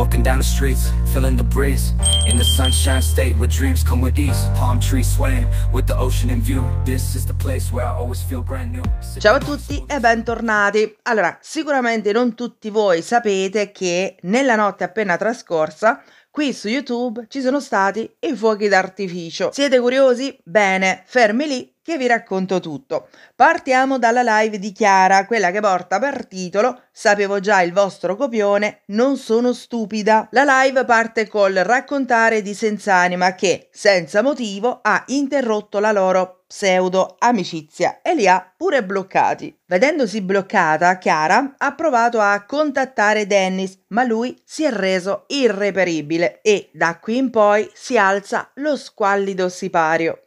Walking down the streets, feeling the breeze In the sunshine state where dreams come with ease Palm tree swaying with the ocean in view This is the place where I always feel brand new Ciao a tutti e bentornati! Allora, sicuramente non tutti voi sapete che nella notte appena trascorsa qui su YouTube ci sono stati i fuochi d'artificio. Siete curiosi? Bene, fermi lì che vi racconto tutto. Partiamo dalla live di Chiara, quella che porta per titolo Sapevo già il vostro copione, non sono stupida. La live parte col raccontare di Senzanima che, senza motivo, ha interrotto la loro pseudo amicizia e li ha pure bloccati. Vedendosi bloccata, Chiara ha provato a contattare Dennis, ma lui si è reso irreperibile e da qui in poi si alza lo squallido sipario.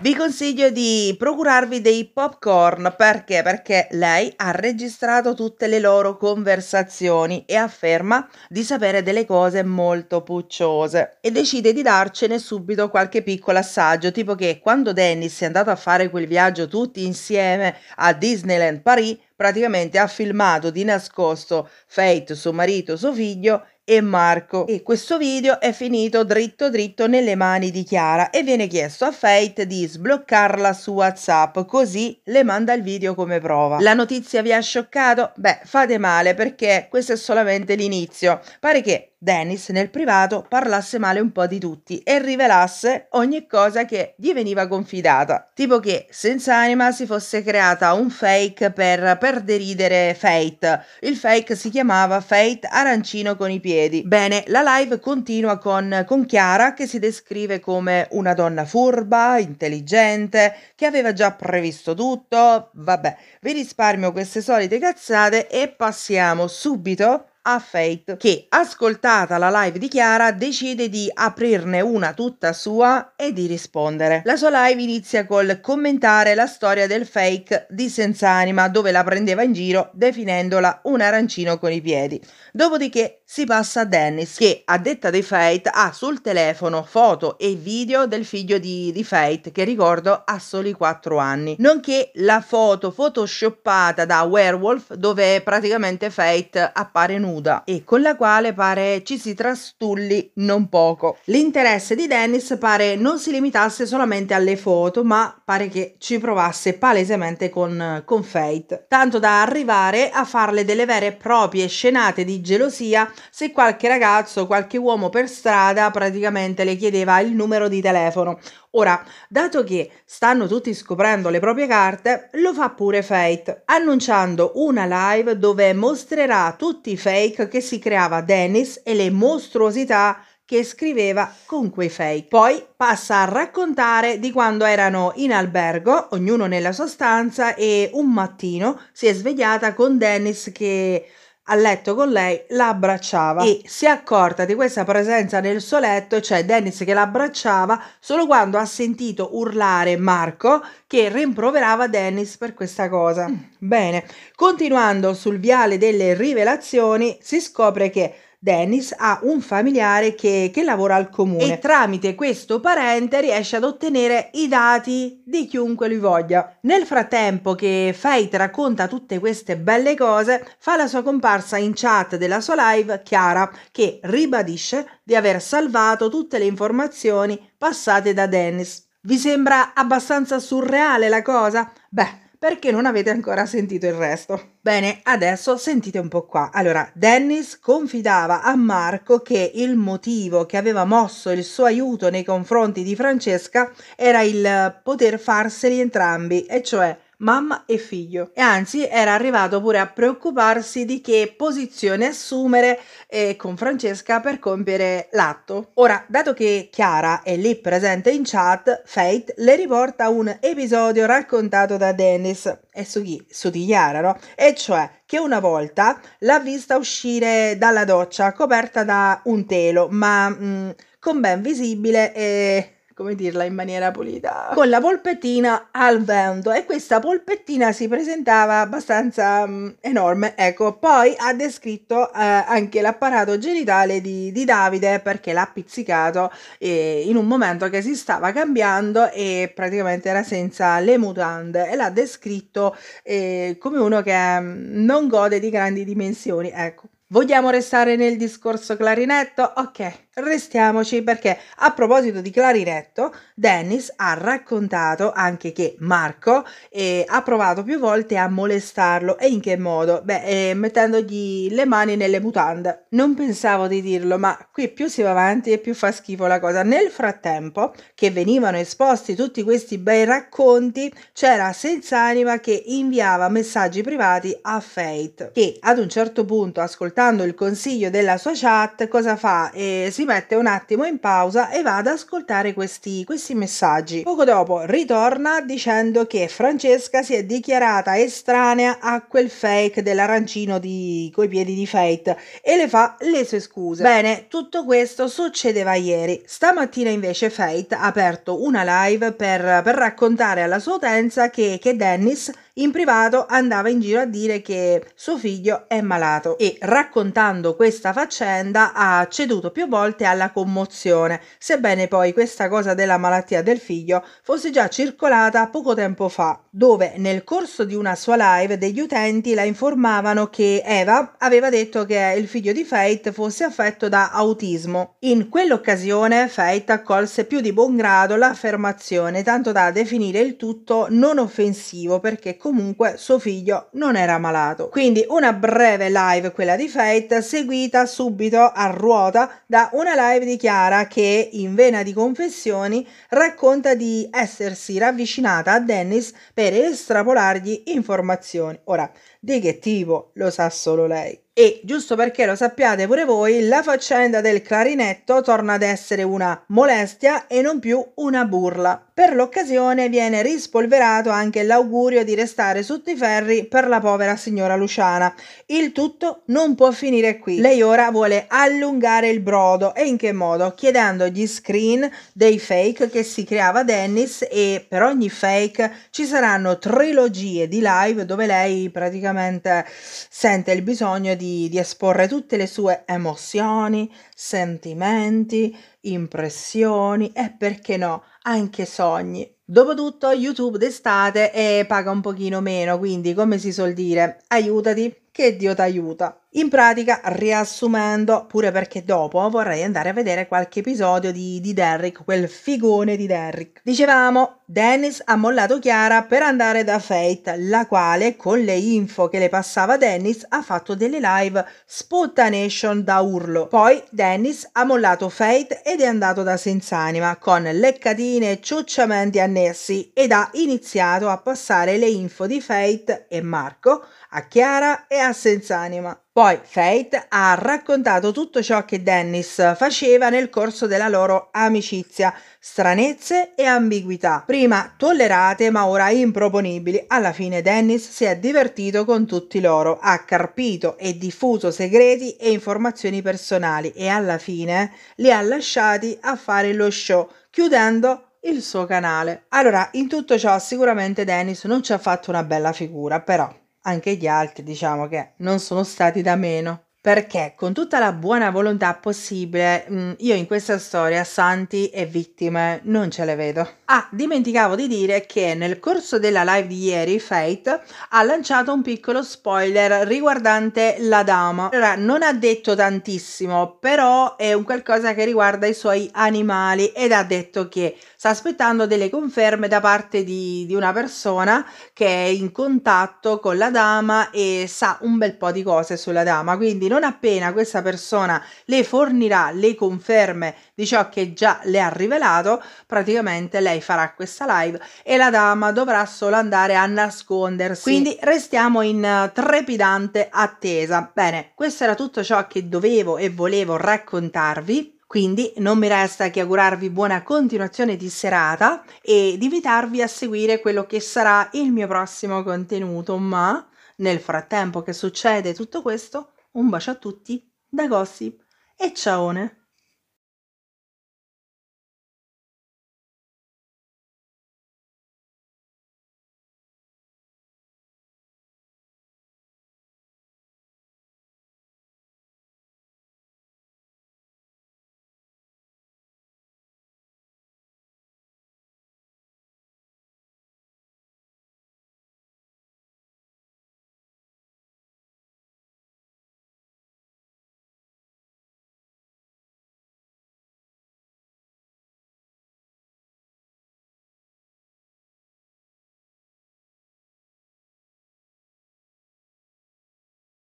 Vi consiglio di procurarvi dei popcorn perché? Perché lei ha registrato tutte le loro conversazioni e afferma di sapere delle cose molto pucciose e decide di darcene subito qualche piccolo assaggio, tipo che quando Dennis è andato a fare quel viaggio tutti insieme a Disneyland Paris, praticamente ha filmato di nascosto Fate, suo marito, suo figlio e Marco e questo video è finito dritto dritto nelle mani di Chiara e viene chiesto a Fate di sbloccarla su Whatsapp così le manda il video come prova. La notizia vi ha scioccato? Beh, fate male perché questo è solamente l'inizio. Pare che Dennis nel privato parlasse male un po' di tutti e rivelasse ogni cosa che gli veniva confidata, tipo che senza anima si fosse creata un fake per, per deridere Fate. Il fake si chiamava Fate Arancino con i piedi. Bene, la live continua con, con Chiara che si descrive come una donna furba, intelligente, che aveva già previsto tutto. Vabbè, vi risparmio queste solite cazzate e passiamo subito a Fate che, ascoltata la live di Chiara, decide di aprirne una tutta sua e di rispondere. La sua live inizia col commentare la storia del fake di Senzanima dove la prendeva in giro definendola un arancino con i piedi. Dopodiché si passa a Dennis che, a detta di Fate, ha sul telefono foto e video del figlio di, di Fate che ricordo ha soli 4 anni, nonché la foto photoshoppata da Werewolf dove praticamente Fate appare nudo nuda e con la quale pare ci si trastulli non poco. L'interesse di Dennis pare non si limitasse solamente alle foto, ma pare che ci provasse palesemente con, con Fate, tanto da arrivare a farle delle vere e proprie scenate di gelosia se qualche ragazzo, qualche uomo per strada praticamente le chiedeva il numero di telefono. Ora, dato che stanno tutti scoprendo le proprie carte, lo fa pure Fate, annunciando una live dove mostrerà tutti i Fate fake che si creava Dennis e le mostruosità che scriveva con quei fake. Poi passa a raccontare di quando erano in albergo, ognuno nella sua stanza, e un mattino si è svegliata con Dennis che a letto con lei, la abbracciava e si è accorta di questa presenza nel suo letto, cioè Dennis che la abbracciava, solo quando ha sentito urlare Marco che rimproverava Dennis per questa cosa. Mm. Bene, continuando sul viale delle rivelazioni, si scopre che Dennis ha un familiare che, che, lavora al comune e tramite questo parente riesce ad ottenere i dati di chiunque lui voglia. Nel frattempo che Fate racconta tutte queste belle cose, fa la sua comparsa in chat della sua live Chiara, che ribadisce di aver salvato tutte le informazioni passate da Dennis. Vi sembra abbastanza surreale la cosa? Beh, perché non avete ancora sentito il resto. Bene, adesso sentite un po' qua. Allora, Dennis confidava a Marco che il motivo che aveva mosso il suo aiuto nei confronti di Francesca era il poter farseli entrambi, e cioè mamma e figlio e anzi era arrivato pure a preoccuparsi di che posizione assumere eh, con Francesca per compiere l'atto. Ora, dato che Chiara è lì presente in chat, Fate le riporta un episodio raccontato da Dennis e su chi? Su di Chiara, no? E cioè che una volta l'ha vista uscire dalla doccia coperta da un telo, ma mh, mm, con ben visibile e eh, come dirla in maniera pulita, con la polpettina al vento e questa polpettina si presentava abbastanza mh, mm, enorme. Ecco, poi ha descritto eh, anche l'apparato genitale di, di Davide perché l'ha pizzicato eh, in un momento che si stava cambiando e praticamente era senza le mutande e l'ha descritto eh, come uno che mh, mm, non gode di grandi dimensioni. Ecco. Vogliamo restare nel discorso clarinetto? Ok, restiamoci perché a proposito di clarinetto, Dennis ha raccontato anche che Marco eh, ha provato più volte a molestarlo e in che modo? Beh, eh, mettendogli le mani nelle mutande. Non pensavo di dirlo, ma qui più si va avanti e più fa schifo la cosa. Nel frattempo che venivano esposti tutti questi bei racconti, c'era Senz'anima che inviava messaggi privati a Fate, che ad un certo punto, ascoltando il consiglio della sua chat, cosa fa? Eh, si mette un attimo in pausa e va ad ascoltare questi, questi messaggi. Poco dopo ritorna dicendo che Francesca si è dichiarata estranea a quel fake dell'arancino di, coi piedi di Fate e le fa le sue scuse. Bene, tutto questo succedeva ieri. Stamattina invece Fate ha aperto una live per, per raccontare alla sua utenza che, che Dennis in privato andava in giro a dire che suo figlio è malato e raccontando questa faccenda ha ceduto più volte alla commozione, sebbene poi questa cosa della malattia del figlio fosse già circolata poco tempo fa dove nel corso di una sua live degli utenti la informavano che Eva aveva detto che il figlio di Fate fosse affetto da autismo. In quell'occasione Fate accolse più di buon grado l'affermazione, tanto da definire il tutto non offensivo perché comunque suo figlio non era malato. Quindi una breve live, quella di Fate, seguita subito a ruota da una live di Chiara che in vena di confessioni racconta di essersi ravvicinata a Dennis per per estrapolargli informazioni. Ora, di che tipo lo sa solo lei. E giusto perché lo sappiate pure voi, la faccenda del clarinetto torna ad essere una molestia e non più una burla. Per l'occasione viene rispolverato anche l'augurio di restare sotto i ferri per la povera signora Luciana. Il tutto non può finire qui. Lei ora vuole allungare il brodo e in che modo? Chiedendo gli screen dei fake che si creava Dennis e per ogni fake ci saranno trilogie di live dove lei praticamente sente il bisogno di di, esporre tutte le sue emozioni, sentimenti, impressioni e perché no, anche sogni. Dopotutto YouTube d'estate e paga un pochino meno, quindi come si suol dire, aiutati che Dio ti aiuta. In pratica, riassumendo, pure perché dopo vorrei andare a vedere qualche episodio di, di Derrick, quel figone di Derrick. Dicevamo, Dennis ha mollato Chiara per andare da Fate, la quale, con le info che le passava Dennis, ha fatto delle live sputtanation da urlo. Poi Dennis Dennis ha mollato Fate ed è andato da Senz'anima con leccatine e ciucciamenti annessi ed ha iniziato a passare le info di Fate e Marco a Chiara e a Senz'anima. Poi Fate ha raccontato tutto ciò che Dennis faceva nel corso della loro amicizia, stranezze e ambiguità, prima tollerate ma ora improponibili. Alla fine Dennis si è divertito con tutti loro, ha carpito e diffuso segreti e informazioni personali e alla fine li ha lasciati a fare lo show, chiudendo il suo canale. Allora, in tutto ciò sicuramente Dennis non ci ha fatto una bella figura, però anche gli altri diciamo che non sono stati da meno perché con tutta la buona volontà possibile, mh, mm, io in questa storia santi e vittime non ce le vedo. Ah, dimenticavo di dire che nel corso della live di ieri Fate ha lanciato un piccolo spoiler riguardante la dama. Allora, non ha detto tantissimo, però è un qualcosa che riguarda i suoi animali ed ha detto che sta aspettando delle conferme da parte di, di una persona che è in contatto con la dama e sa un bel po' di cose sulla dama, quindi non appena questa persona le fornirà le conferme di ciò che già le ha rivelato, praticamente lei farà questa live e la dama dovrà solo andare a nascondersi. Quindi restiamo in eh, trepidante attesa. Bene, questo era tutto ciò che dovevo e volevo raccontarvi. Quindi non mi resta che augurarvi buona continuazione di serata ed invitarvi a seguire quello che sarà il mio prossimo contenuto, ma nel frattempo che succede tutto questo, un bacio a tutti da Gossip e ciaone!